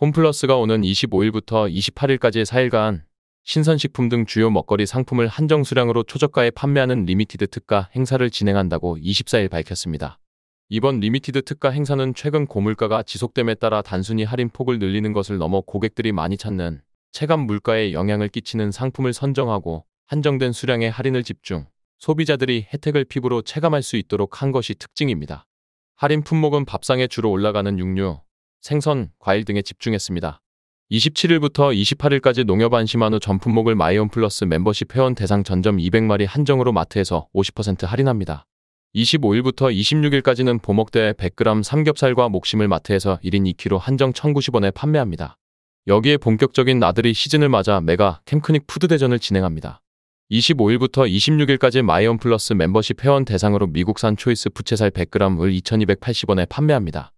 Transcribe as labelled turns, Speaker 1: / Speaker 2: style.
Speaker 1: 홈플러스가 오는 25일부터 28일까지 의 4일간 신선식품 등 주요 먹거리 상품을 한정 수량으로 초저가에 판매하는 리미티드 특가 행사를 진행한다고 24일 밝혔습니다. 이번 리미티드 특가 행사는 최근 고물가가 지속됨에 따라 단순히 할인 폭을 늘리는 것을 넘어 고객들이 많이 찾는 체감 물가에 영향을 끼치는 상품을 선정하고 한정된 수량의 할인을 집중, 소비자들이 혜택을 피부로 체감할 수 있도록 한 것이 특징입니다. 할인 품목은 밥상에 주로 올라가는 육류, 생선, 과일 등에 집중했습니다. 27일부터 28일까지 농협 안심한우 전 품목을 마이온 플러스 멤버십 회원 대상 전점 200마리 한정으로 마트에서 50% 할인합니다. 25일부터 26일까지는 보먹대 100g 삼겹살과 목심을 마트에서 1인 2kg 한정 1,090원에 판매합니다. 여기에 본격적인 나들이 시즌을 맞아 메가 캠크닉 푸드 대전을 진행합니다. 25일부터 26일까지 마이온 플러스 멤버십 회원 대상으로 미국산 초이스 부채살 100g을 2,280원에 판매합니다.